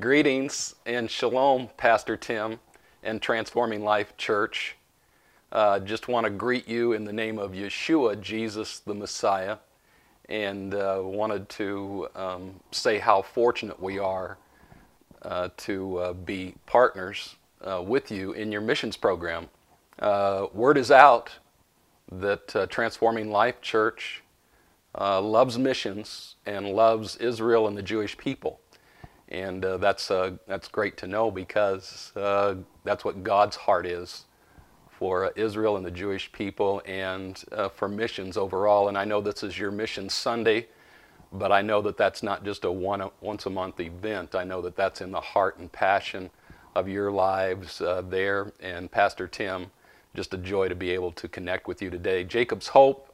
Greetings and shalom, Pastor Tim and Transforming Life Church. Uh, just want to greet you in the name of Yeshua, Jesus the Messiah, and uh, wanted to um, say how fortunate we are uh, to uh, be partners uh, with you in your missions program. Uh, word is out that Transforming Life Church loves missions and loves Israel and the Jewish people. And uh, that's, uh, that's great to know because uh, that's what God's heart is for uh, Israel and the Jewish people and uh, for missions overall. And I know this is your Mission Sunday, but I know that that's not just a one, once a month event. I know that that's in the heart and passion of your lives uh, there. And Pastor Tim, just a joy to be able to connect with you today. Jacob's Hope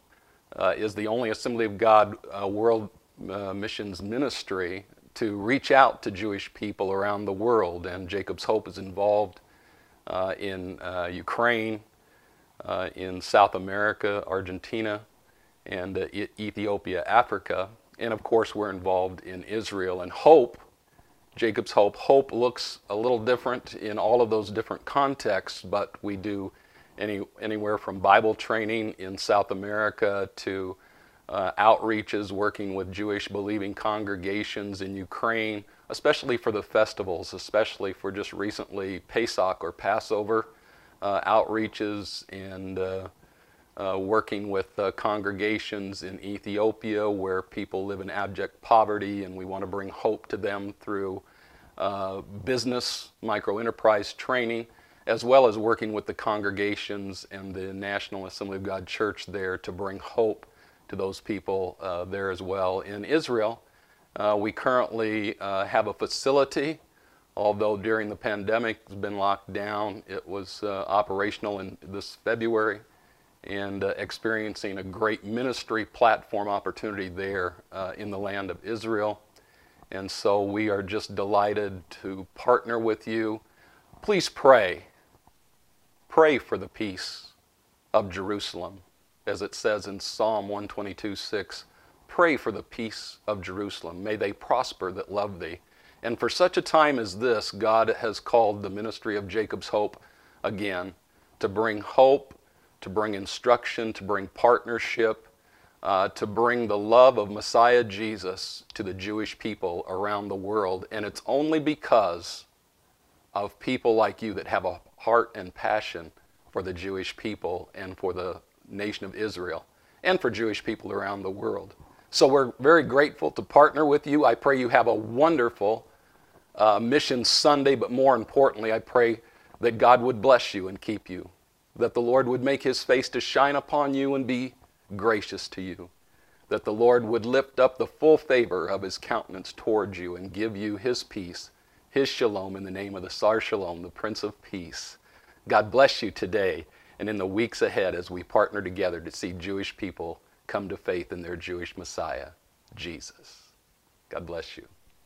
is the only Assembly of God World Missions Ministry to reach out to Jewish people around the world. And Jacob's Hope is involved uh, in uh, Ukraine, uh, in South America, Argentina, and uh, Ethiopia, Africa. And of course, we're involved in Israel. And Hope, Jacob's Hope, Hope looks a little different in all of those different contexts, but we do any, anywhere from Bible training in South America to uh, outreaches, working with Jewish believing congregations in Ukraine, especially for the festivals, especially for just recently Pesach or Passover uh, outreaches and uh, uh working with uh, congregations in Ethiopia where people live in abject poverty and we want to bring hope to them through uh, business, micro enterprise training as well as working with the congregations and the National Assembly of God Church there to bring hope to those people uh, there as well. In Israel, uh, we currently uh, have a facility, although during the pandemic it's been locked down. It was uh, operational in this February and uh, experiencing a great ministry platform opportunity there in the land of Israel. And so we are just delighted to partner with you. Please pray. Pray for the peace of Jerusalem as it says in Psalm 122 6, pray for the peace of Jerusalem. May they prosper that love thee. And for such a time as this, God has called the ministry of Jacob's hope again to bring hope, to bring instruction, to bring partnership, uh, to bring the love of Messiah Jesus to the Jewish people around the world. And it's only because of people like you that have a heart and passion for the Jewish people and for the nation of Israel and for Jewish people around the world. So we're very grateful to partner with you. I pray you have a wonderful uh, Mission Sunday, but more importantly, I pray that God would bless you and keep you, that the Lord would make his face to shine upon you and be gracious to you, that the Lord would lift up the full favor of his countenance towards you and give you his peace, his shalom, in the name of the Sar Shalom, the Prince of Peace. God bless you today and in the weeks ahead as we partner together to see Jewish people come to faith in their Jewish Messiah, Jesus. God bless you.